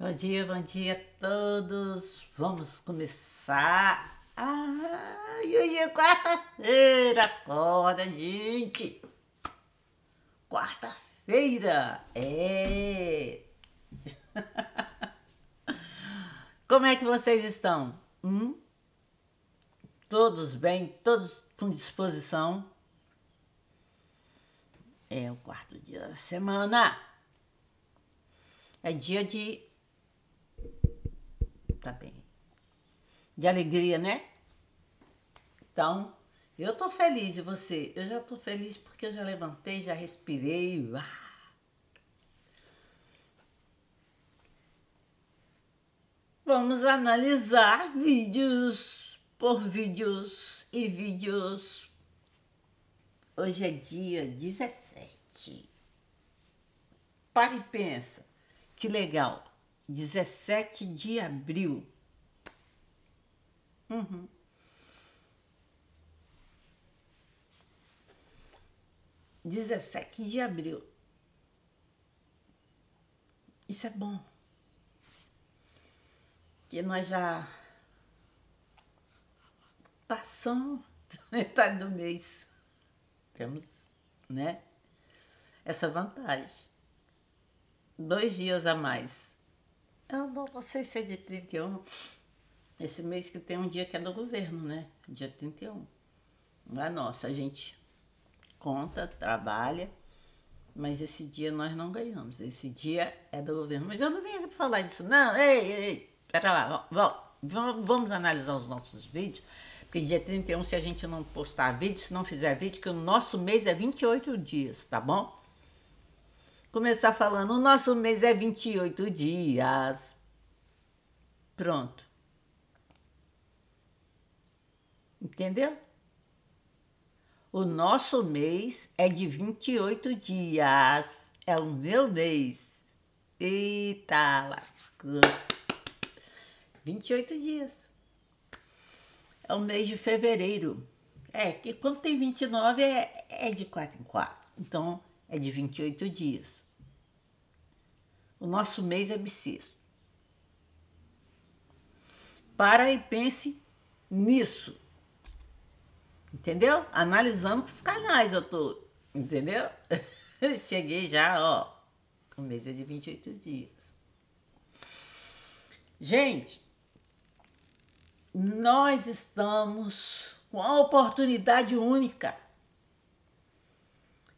Bom dia, bom dia a todos. Vamos começar. Ai, hoje é quarta-feira. Acorda, gente. Quarta-feira. É. Como é que vocês estão? Hum? Todos bem? Todos com disposição? É o quarto dia da semana. É dia de Tá bem. De alegria, né? Então, eu tô feliz de você. Eu já tô feliz porque eu já levantei, já respirei. Vamos analisar vídeos por vídeos e vídeos. Hoje é dia 17. Pare e pensa. Que legal. 17 de abril. Uhum. Dezessete de abril. Isso é bom. Que nós já passamos da metade do mês. Temos, né? Essa vantagem. Dois dias a mais eu não sei se é dia 31. Esse mês que tem um dia que é do governo, né? Dia 31. Não é nosso. A gente conta, trabalha, mas esse dia nós não ganhamos. Esse dia é do governo. Mas eu não vim aqui pra falar disso, não. Ei, ei, pera lá. Vamos, vamos analisar os nossos vídeos. Porque dia 31, se a gente não postar vídeo, se não fizer vídeo, que o nosso mês é 28 dias, tá bom? Começar falando, o nosso mês é 28 dias. Pronto. Entendeu? O nosso mês é de 28 dias. É o meu mês. Eita, lascou. 28 dias. É o mês de fevereiro. É, que quando tem 29 é, é de 4 em 4. Então, é de 28 dias. O nosso mês é bissexto. Para e pense nisso. Entendeu? Analisando os canais eu tô, entendeu? Cheguei já, ó. O mês é de 28 dias. Gente, nós estamos com a oportunidade única.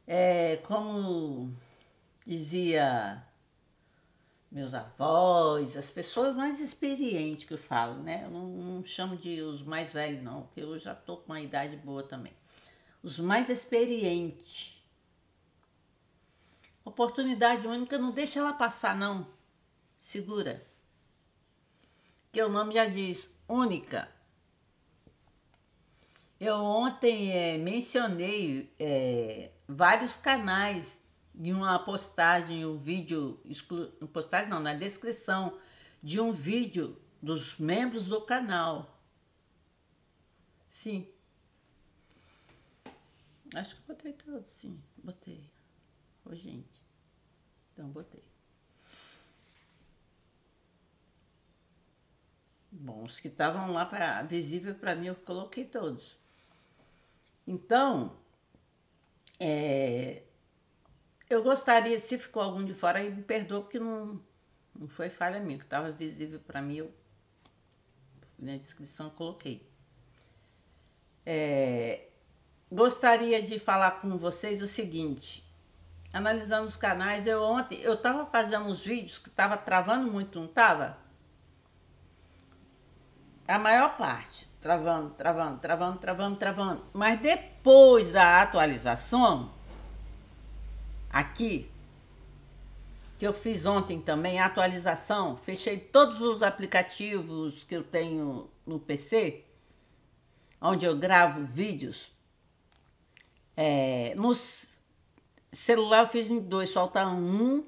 É, como dizia meus avós, as pessoas mais experientes que eu falo, né? Eu não, não chamo de os mais velhos, não, porque eu já tô com uma idade boa também. Os mais experientes. Oportunidade única, não deixa ela passar, não. Segura. Que o nome já diz, única. Eu ontem é, mencionei é, vários canais em uma postagem, um vídeo, exclu... postagem não, na descrição de um vídeo dos membros do canal. Sim. Acho que botei todos, sim. Botei. Ô, gente. Então, botei. Bom, os que estavam lá pra, visível para mim, eu coloquei todos. Então, é, eu gostaria, se ficou algum de fora, aí me perdoa, porque não, não foi falha minha, que estava visível para mim, eu, na descrição eu coloquei. É, gostaria de falar com vocês o seguinte, analisando os canais, eu ontem, eu estava fazendo uns vídeos que estava travando muito, não estava? A maior parte, travando, travando, travando, travando, travando. Mas depois da atualização, aqui, que eu fiz ontem também, a atualização, fechei todos os aplicativos que eu tenho no PC, onde eu gravo vídeos. É, no celular eu fiz em dois, falta um,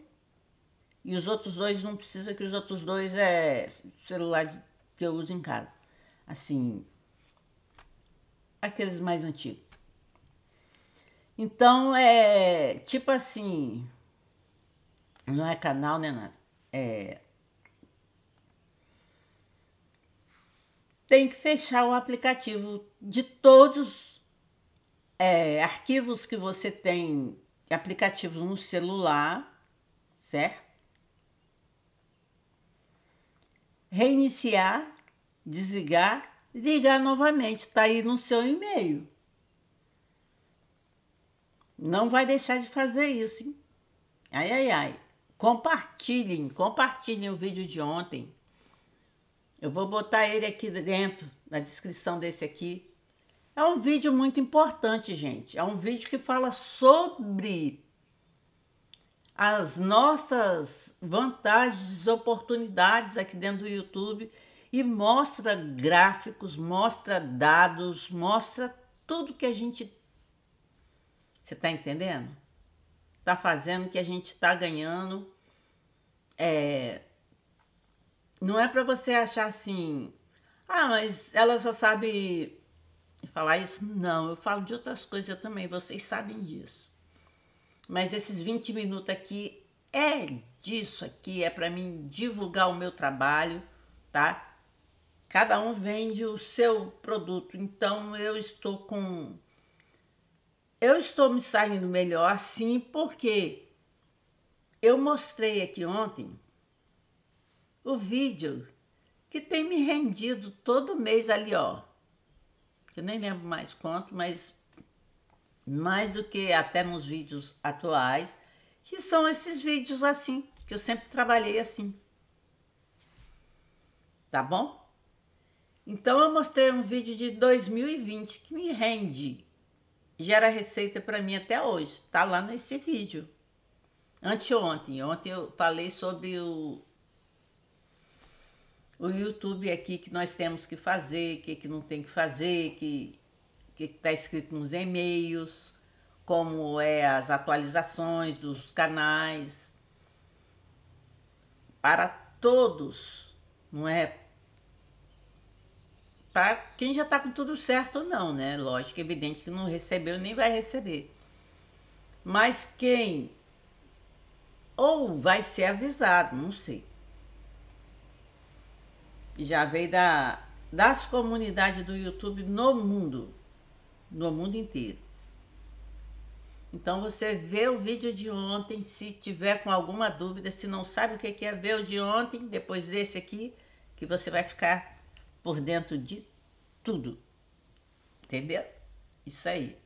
e os outros dois não precisa, que os outros dois é celular que eu uso em casa. Assim, aqueles mais antigos. Então, é tipo assim. Não é canal, né, nada. É. Tem que fechar o aplicativo de todos os é, arquivos que você tem, aplicativos no celular, certo? Reiniciar, desligar, ligar novamente. Tá aí no seu e-mail não vai deixar de fazer isso, hein? Ai, ai, ai. Compartilhem, compartilhem o vídeo de ontem. Eu vou botar ele aqui dentro, na descrição desse aqui. É um vídeo muito importante, gente. É um vídeo que fala sobre as nossas vantagens, oportunidades aqui dentro do YouTube e mostra gráficos, mostra dados, mostra tudo que a gente você tá entendendo? Tá fazendo que a gente tá ganhando. É... Não é para você achar assim, ah, mas ela só sabe falar isso? Não, eu falo de outras coisas também, vocês sabem disso. Mas esses 20 minutos aqui é disso aqui, é para mim divulgar o meu trabalho, tá? Cada um vende o seu produto, então eu estou com eu estou me saindo melhor sim, porque eu mostrei aqui ontem o vídeo que tem me rendido todo mês ali, ó. Eu nem lembro mais quanto, mas mais do que até nos vídeos atuais, que são esses vídeos assim, que eu sempre trabalhei assim. Tá bom? Então eu mostrei um vídeo de 2020 que me rende gera receita para mim até hoje. Tá lá nesse vídeo. Anteontem, ontem eu falei sobre o o YouTube aqui que nós temos que fazer, que que não tem que fazer, que que está escrito nos e-mails, como é as atualizações dos canais para todos, não é para quem já está com tudo certo ou não, né? Lógico, evidente que não recebeu nem vai receber. Mas quem ou vai ser avisado, não sei. Já veio da, das comunidades do YouTube no mundo, no mundo inteiro. Então você vê o vídeo de ontem, se tiver com alguma dúvida, se não sabe o que é ver o de ontem, depois desse aqui, que você vai ficar por dentro de tudo. Entendeu? Isso aí.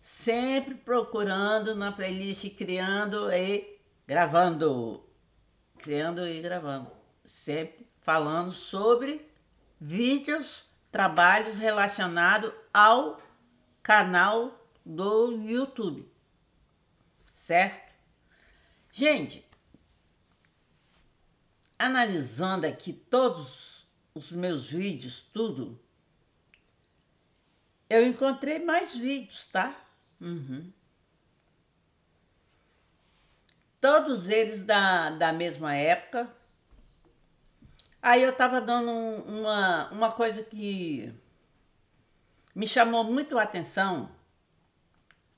Sempre procurando na playlist Criando e Gravando. Criando e Gravando. Sempre falando sobre vídeos, trabalhos relacionados ao canal do YouTube. Certo? Gente, analisando aqui todos os meus vídeos, tudo, eu encontrei mais vídeos, tá? Uhum. Todos eles da, da mesma época. Aí eu tava dando uma, uma coisa que me chamou muito a atenção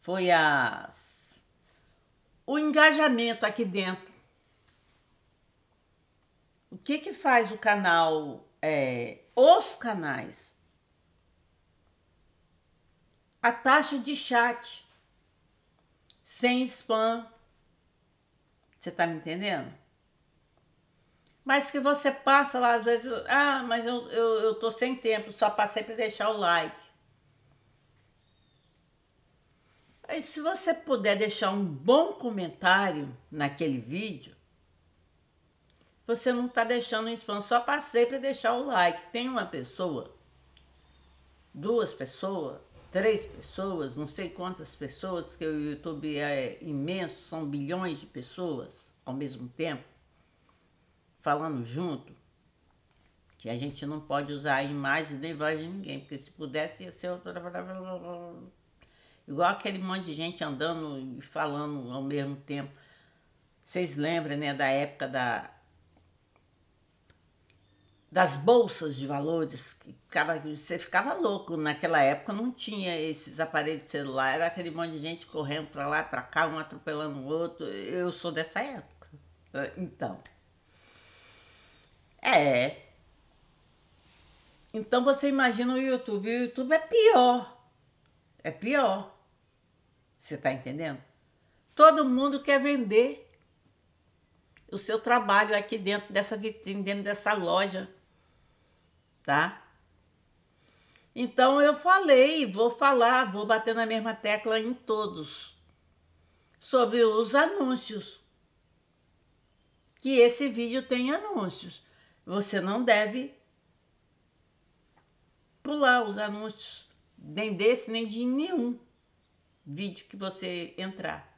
foi as, o engajamento aqui dentro. O que que faz o canal é, os canais, a taxa de chat, sem spam. Você tá me entendendo? Mas que você passa lá, às vezes, ah, mas eu, eu, eu tô sem tempo, só passei para deixar o like. Aí, se você puder deixar um bom comentário naquele vídeo, você não está deixando o spam. Só passei para deixar o like. Tem uma pessoa, duas pessoas, três pessoas, não sei quantas pessoas, que o YouTube é imenso, são bilhões de pessoas ao mesmo tempo, falando junto, que a gente não pode usar a imagem nem voz de ninguém, porque se pudesse ia ser igual aquele monte de gente andando e falando ao mesmo tempo. Vocês lembram, né, da época da das bolsas de valores, que ficava, você ficava louco. Naquela época não tinha esses aparelhos de celular, era aquele monte de gente correndo para lá, para cá, um atropelando o outro. Eu sou dessa época. Né? Então. É. Então você imagina o YouTube. O YouTube é pior. É pior. Você está entendendo? Todo mundo quer vender o seu trabalho aqui dentro dessa vitrine, dentro dessa loja tá? Então eu falei, vou falar, vou bater na mesma tecla em todos sobre os anúncios. Que esse vídeo tem anúncios. Você não deve pular os anúncios, nem desse, nem de nenhum vídeo que você entrar.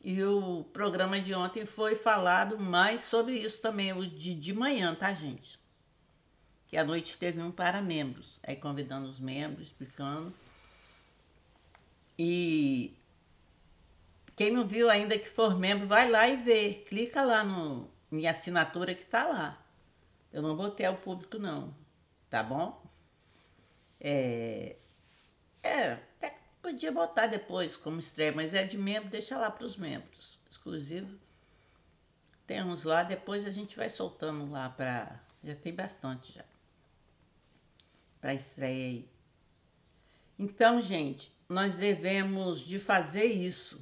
E o programa de ontem foi falado mais sobre isso também, o de, de manhã, tá, gente? que à noite teve um para membros, aí convidando os membros, explicando. E quem não viu ainda que for membro, vai lá e vê. Clica lá no minha assinatura que tá lá. Eu não botei ao público não, tá bom? É, é até podia botar depois como estreia, mas é de membro, deixa lá para os membros, exclusivo. Tem uns lá, depois a gente vai soltando lá para já tem bastante já para estreia aí. Então, gente, nós devemos de fazer isso.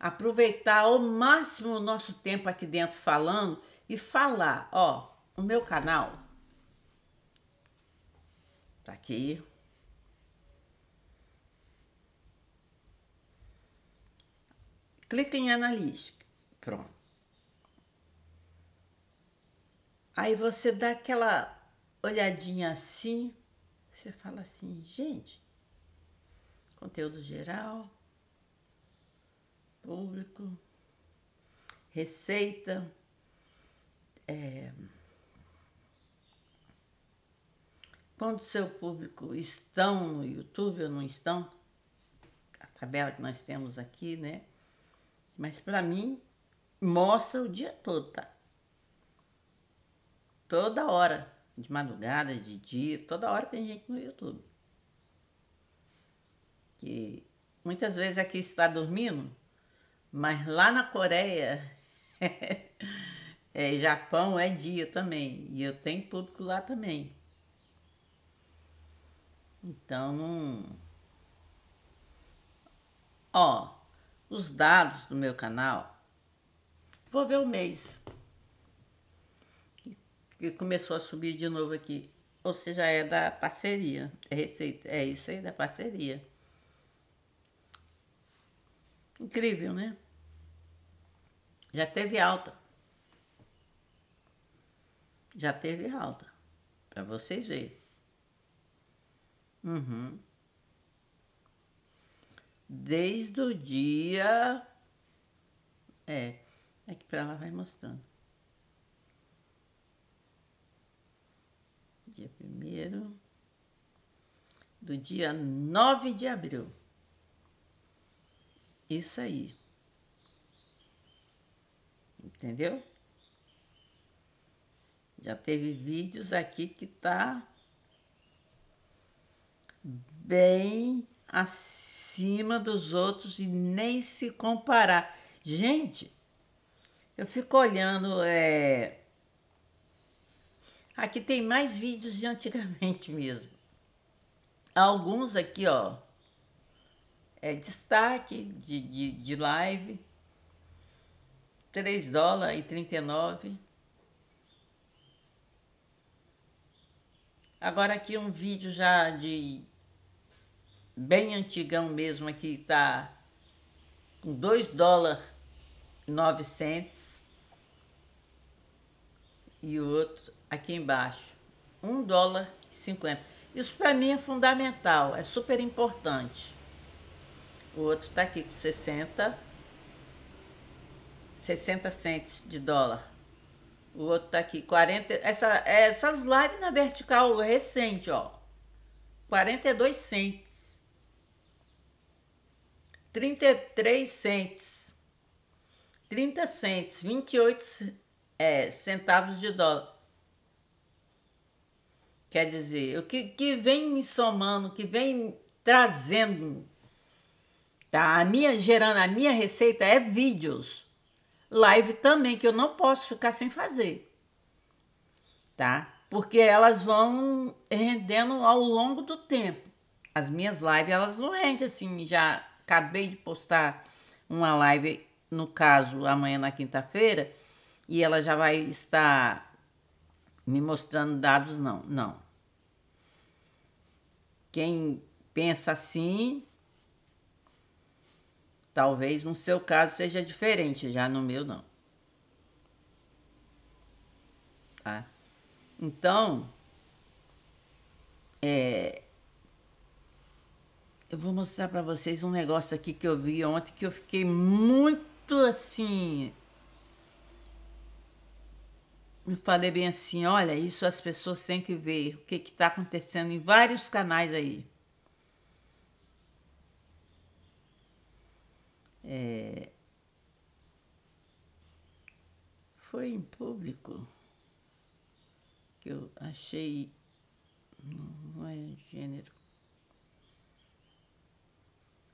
Aproveitar ao máximo o nosso tempo aqui dentro falando e falar, ó, o meu canal tá aqui. Clica em analítica. Pronto. Aí você dá aquela olhadinha assim, você fala assim, gente, conteúdo geral, público, receita, é, quando seu público estão no YouTube ou não estão, a tabela que nós temos aqui, né? Mas para mim, mostra o dia todo, tá? Toda hora de madrugada, de dia, toda hora tem gente no YouTube. Que muitas vezes aqui está dormindo, mas lá na Coreia é, Japão é dia também. E eu tenho público lá também. Então não. Ó, os dados do meu canal. Vou ver o mês começou a subir de novo aqui. Ou seja, é da parceria. É receita, é isso aí da parceria. Incrível, né? Já teve alta. Já teve alta. Para vocês verem. Uhum. Desde o dia. É. É que para ela vai mostrando. dia 1 do dia 9 de abril. Isso aí. Entendeu? Já teve vídeos aqui que tá bem acima dos outros e nem se comparar. Gente, eu fico olhando é, Aqui tem mais vídeos de antigamente mesmo. Alguns aqui, ó. É destaque de, de, de live. 3 dólares e 39. Agora aqui um vídeo já de bem antigão mesmo aqui tá com 2 dólares 900 e outro aqui embaixo, 1 dólar e 50. Isso para mim é fundamental, é super importante. O outro tá aqui com 60, 60 centes de dólar. O outro tá aqui, 40. Essa, essas lives na vertical recente, ó. 42 centes. 33 centes. 30 centes, 28 é, centavos de dólar. Quer dizer, o que, que vem me somando, que vem trazendo, tá? A minha gerando, a minha receita é vídeos. Live também, que eu não posso ficar sem fazer, tá? Porque elas vão rendendo ao longo do tempo. As minhas lives, elas não rendem assim, já acabei de postar uma live, no caso, amanhã na quinta-feira, e ela já vai estar me mostrando dados, não. Não. Quem pensa assim, talvez no seu caso seja diferente, já no meu não. Tá? Então, é, eu vou mostrar para vocês um negócio aqui que eu vi ontem que eu fiquei muito assim eu falei bem assim: olha, isso as pessoas têm que ver o que está acontecendo em vários canais aí. É... Foi em público que eu achei. Não, não é gênero.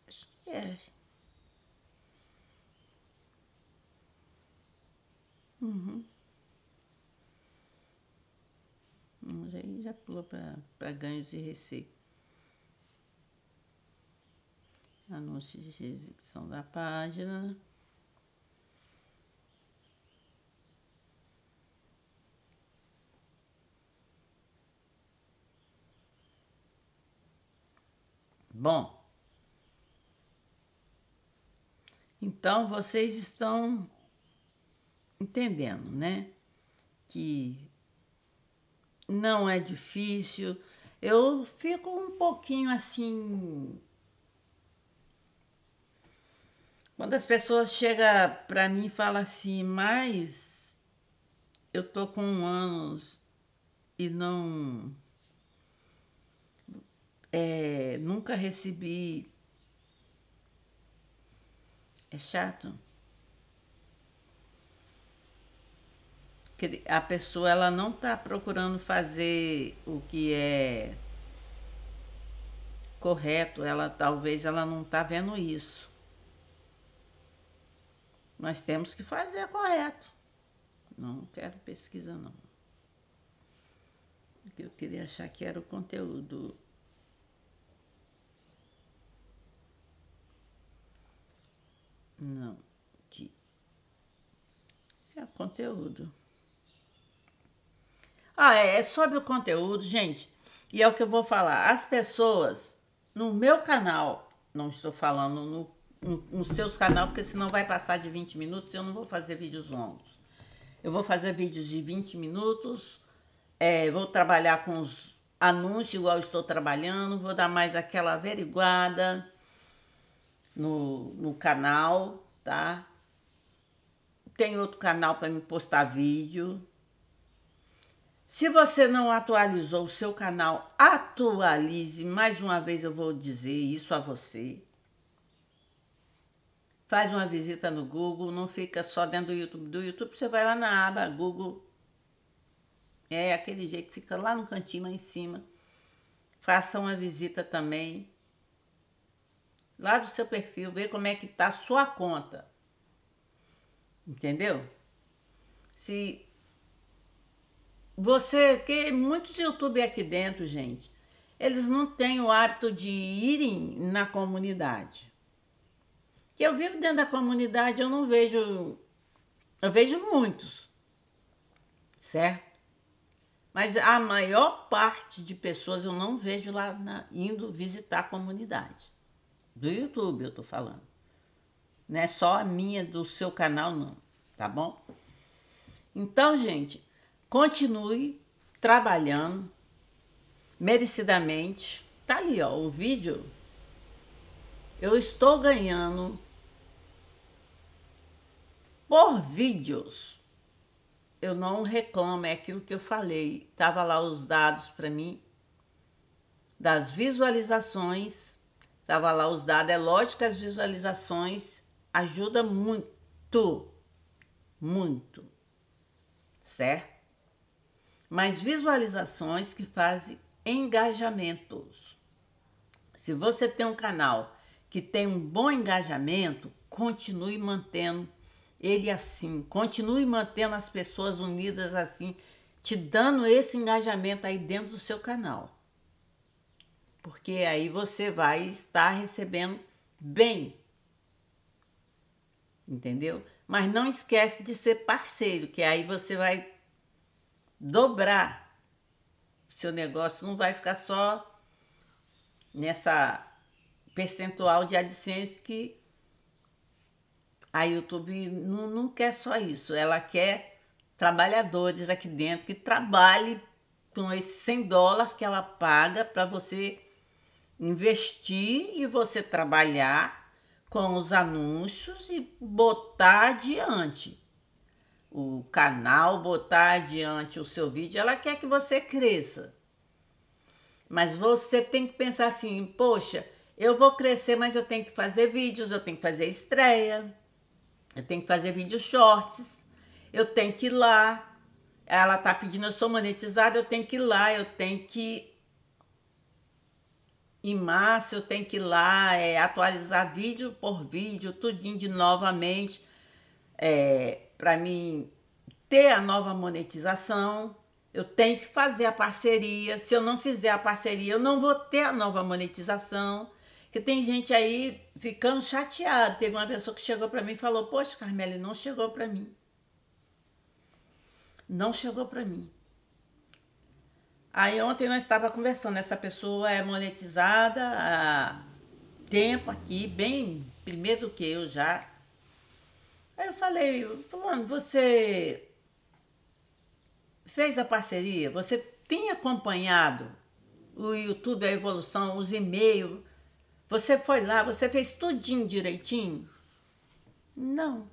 Acho que é. Uhum. Mas aí já pula para ganhos de receita. anúncios de exibição da página. Bom, então vocês estão entendendo, né? Que não é difícil. Eu fico um pouquinho assim. Quando as pessoas chegam para mim e falam assim, mas eu tô com anos e não. É, nunca recebi. É chato? a pessoa ela não está procurando fazer o que é correto, ela talvez ela não está vendo isso. Nós temos que fazer correto. Não quero pesquisa não. que eu queria achar que era o conteúdo. Não, que é o conteúdo. Ah, é, é sobre o conteúdo, gente. E é o que eu vou falar. As pessoas no meu canal, não estou falando no, no, nos seus canal, porque senão vai passar de 20 minutos e eu não vou fazer vídeos longos. Eu vou fazer vídeos de 20 minutos, é, vou trabalhar com os anúncios igual estou trabalhando, vou dar mais aquela averiguada no, no canal, tá? Tem outro canal para me postar vídeo, se você não atualizou o seu canal, atualize. Mais uma vez eu vou dizer isso a você. Faz uma visita no Google, não fica só dentro do YouTube. Do YouTube você vai lá na aba Google. É aquele jeito que fica lá no cantinho, lá em cima. Faça uma visita também. Lá do seu perfil, vê como é que tá a sua conta. Entendeu? Se você, que muitos YouTube aqui dentro, gente, eles não têm o hábito de irem na comunidade. Que eu vivo dentro da comunidade, eu não vejo, eu vejo muitos, certo? Mas a maior parte de pessoas eu não vejo lá na, indo visitar a comunidade. Do YouTube eu tô falando. Não é só a minha do seu canal, não, tá bom? Então, gente, Continue trabalhando merecidamente. Tá ali, ó, o vídeo. Eu estou ganhando por vídeos. Eu não reclamo, é aquilo que eu falei. Tava lá os dados para mim das visualizações. Tava lá os dados, é lógico que as visualizações ajuda muito, muito. Certo? mas visualizações que fazem engajamentos. Se você tem um canal que tem um bom engajamento, continue mantendo ele assim, continue mantendo as pessoas unidas assim, te dando esse engajamento aí dentro do seu canal. Porque aí você vai estar recebendo bem. Entendeu? Mas não esquece de ser parceiro, que aí você vai dobrar seu negócio, não vai ficar só nessa percentual de AdSense que a YouTube não, não quer só isso, ela quer trabalhadores aqui dentro que trabalhem com esses 100 dólares que ela paga para você investir e você trabalhar com os anúncios e botar adiante o canal, botar adiante o seu vídeo, ela quer que você cresça. Mas você tem que pensar assim: poxa, eu vou crescer, mas eu tenho que fazer vídeos, eu tenho que fazer estreia, eu tenho que fazer vídeos shorts, eu tenho que ir lá. Ela tá pedindo, eu sou monetizada, eu tenho que ir lá, eu tenho que em massa, eu tenho que ir lá é, atualizar vídeo por vídeo, tudinho de novamente. É, para mim ter a nova monetização, eu tenho que fazer a parceria. Se eu não fizer a parceria, eu não vou ter a nova monetização. Que tem gente aí ficando chateada. Teve uma pessoa que chegou para mim e falou: "Poxa, Carmela, não chegou para mim. Não chegou para mim." Aí ontem nós estávamos conversando, essa pessoa é monetizada há tempo aqui, bem primeiro do que eu já Aí eu falei, fulano, você fez a parceria, você tem acompanhado o YouTube, a evolução, os e-mails, você foi lá, você fez tudinho direitinho? Não.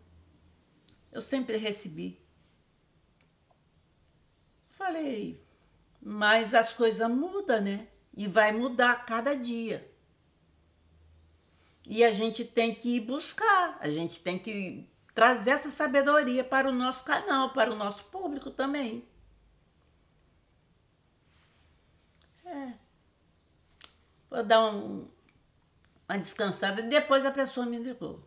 Eu sempre recebi. Falei, mas as coisas mudam, né? E vai mudar cada dia. E a gente tem que ir buscar, a gente tem que trazer essa sabedoria para o nosso canal, para o nosso público também. É. Vou dar um, uma descansada. e Depois a pessoa me ligou.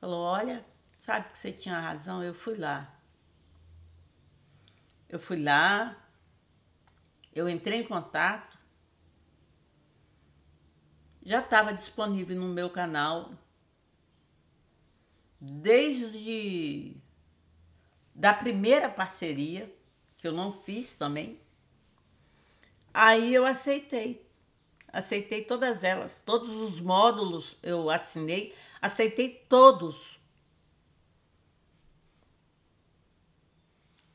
Falou: Olha, sabe que você tinha razão, eu fui lá. Eu fui lá, eu entrei em contato, já estava disponível no meu canal desde da primeira parceria, que eu não fiz também. Aí eu aceitei. Aceitei todas elas, todos os módulos eu assinei, aceitei todos.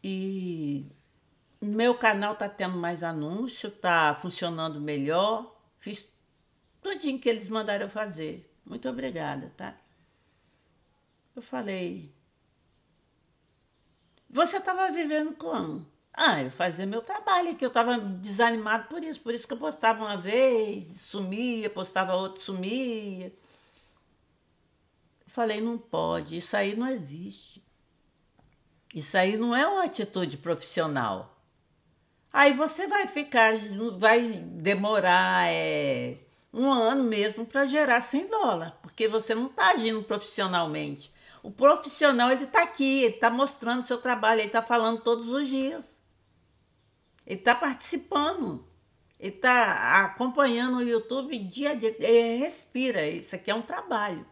E meu canal tá tendo mais anúncio, tá funcionando melhor. Fiz tudinho que eles mandaram eu fazer. Muito obrigada, tá? eu falei: Você estava vivendo como? Ah, eu fazia meu trabalho aqui, eu estava desanimado por isso, por isso que eu postava uma vez, sumia, postava outra, sumia. Eu falei, não pode, isso aí não existe. Isso aí não é uma atitude profissional. Aí você vai ficar, vai demorar é, um ano mesmo para gerar 100 dólares, porque você não está agindo profissionalmente. O profissional, ele está aqui, ele está mostrando o seu trabalho, ele está falando todos os dias. Ele está participando. Ele está acompanhando o YouTube dia a dia. Ele respira. Isso aqui é um trabalho.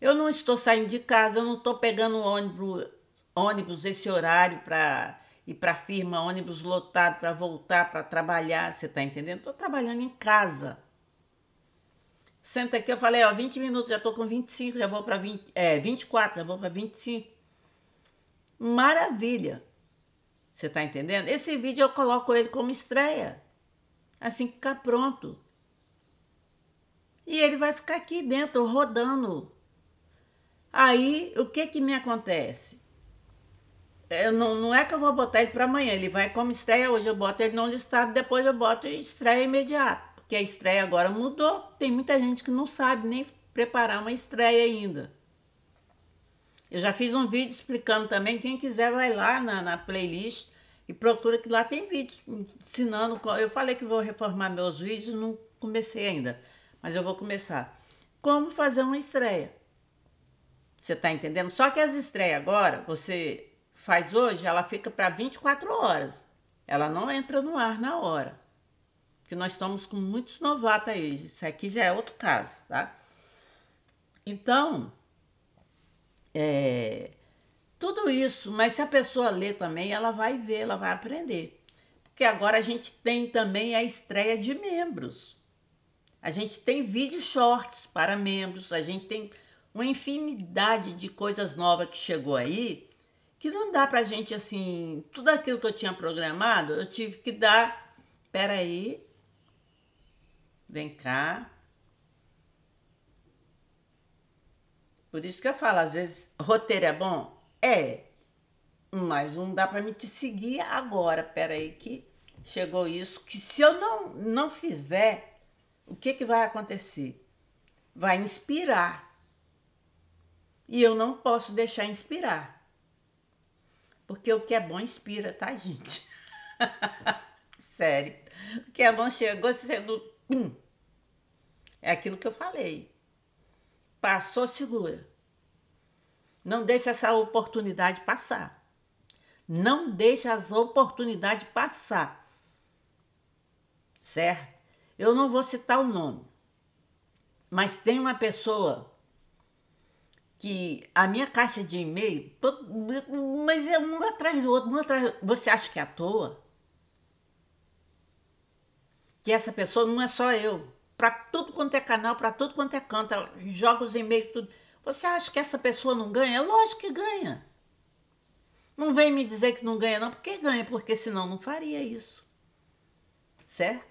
Eu não estou saindo de casa, eu não estou pegando ônibus, ônibus esse horário para ir para a firma, ônibus lotado para voltar para trabalhar. Você está entendendo? Estou trabalhando em casa senta aqui, eu falei, ó, 20 minutos, já tô com 25, já vou para 20, é, 24, já vou para 25. Maravilha. Você tá entendendo? Esse vídeo eu coloco ele como estreia. Assim que ficar pronto. E ele vai ficar aqui dentro, rodando. Aí, o que que me acontece? Eu não, não é que eu vou botar ele para amanhã, ele vai como estreia hoje, eu boto ele no listado, depois eu boto estreia imediato que a estreia agora mudou. Tem muita gente que não sabe nem preparar uma estreia ainda. Eu já fiz um vídeo explicando também. Quem quiser, vai lá na, na playlist e procura que lá tem vídeo ensinando. Eu falei que vou reformar meus vídeos, não comecei ainda, mas eu vou começar. Como fazer uma estreia? Você tá entendendo? Só que as estreias agora, você faz hoje, ela fica para 24 horas. Ela não entra no ar na hora. Porque nós estamos com muitos novatos aí. Isso aqui já é outro caso, tá? Então, é, tudo isso, mas se a pessoa ler também, ela vai ver, ela vai aprender. Porque agora a gente tem também a estreia de membros. A gente tem vídeos shorts para membros, a gente tem uma infinidade de coisas novas que chegou aí, que não dá pra gente assim, tudo aquilo que eu tinha programado, eu tive que dar, peraí, Vem cá. Por isso que eu falo, às vezes, roteiro é bom? É, mas não dá para me te seguir agora. pera aí que chegou isso, que se eu não, não fizer, o que, que vai acontecer? Vai inspirar. E eu não posso deixar inspirar. Porque o que é bom inspira, tá, gente? Sério. O que é bom chegou sendo Pum. É aquilo que eu falei. Passou, segura. Não deixe essa oportunidade passar. Não deixe as oportunidades passar. Certo? Eu não vou citar o nome, mas tem uma pessoa que a minha caixa de e-mail, mas é um atrás do outro, um atrás, você acha que é à toa? que essa pessoa não é só eu. Para tudo quanto é canal, para tudo quanto é canto, joga os e-mails, tudo. Você acha que essa pessoa não ganha? Lógico que ganha. Não vem me dizer que não ganha, não, porque ganha, porque senão não faria isso. Certo?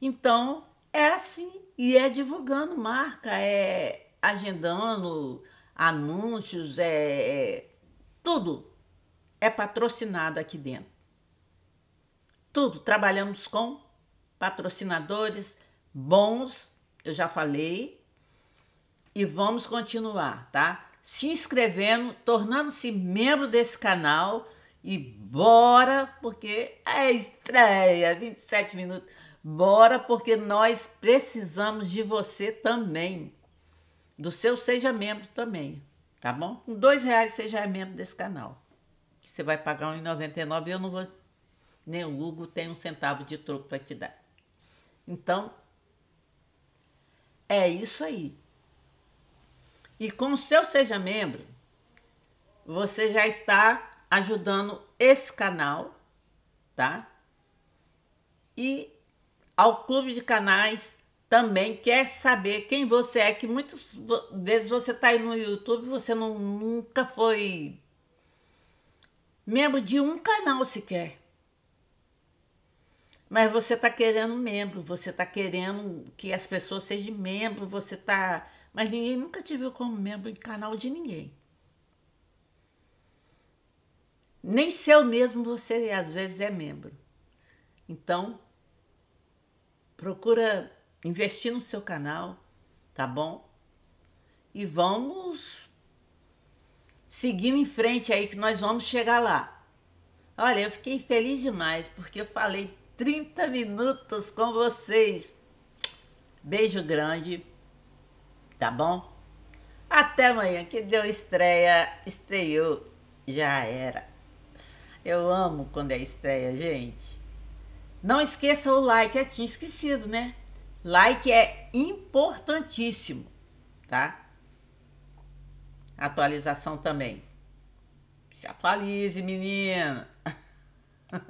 Então, é assim. E é divulgando marca, é agendando anúncios, é, é tudo é patrocinado aqui dentro tudo. Trabalhamos com patrocinadores bons, eu já falei, e vamos continuar, tá? Se inscrevendo, tornando-se membro desse canal e bora, porque é estreia, 27 minutos. Bora, porque nós precisamos de você também. Do seu seja membro também, tá bom? Com dois reais você já é membro desse canal. Você vai pagar R$1,99 e eu não vou nem o Hugo tem um centavo de troco para te dar. Então, é isso aí. E com o seu Seja Membro, você já está ajudando esse canal, tá? E ao Clube de Canais também quer saber quem você é, que muitas vezes você está aí no YouTube, você não, nunca foi membro de um canal sequer mas você está querendo membro, você está querendo que as pessoas sejam membro, você está. Mas ninguém nunca te viu como membro em canal de ninguém. Nem seu mesmo você às vezes é membro. Então, procura investir no seu canal, tá bom? E vamos seguindo em frente aí que nós vamos chegar lá. Olha, eu fiquei feliz demais porque eu falei 30 minutos com vocês. Beijo grande, tá bom? Até amanhã, que deu estreia, estreou, já era. Eu amo quando é estreia, gente. Não esqueça o like, eu tinha esquecido, né? Like é importantíssimo, tá? Atualização também. Se atualize, menina.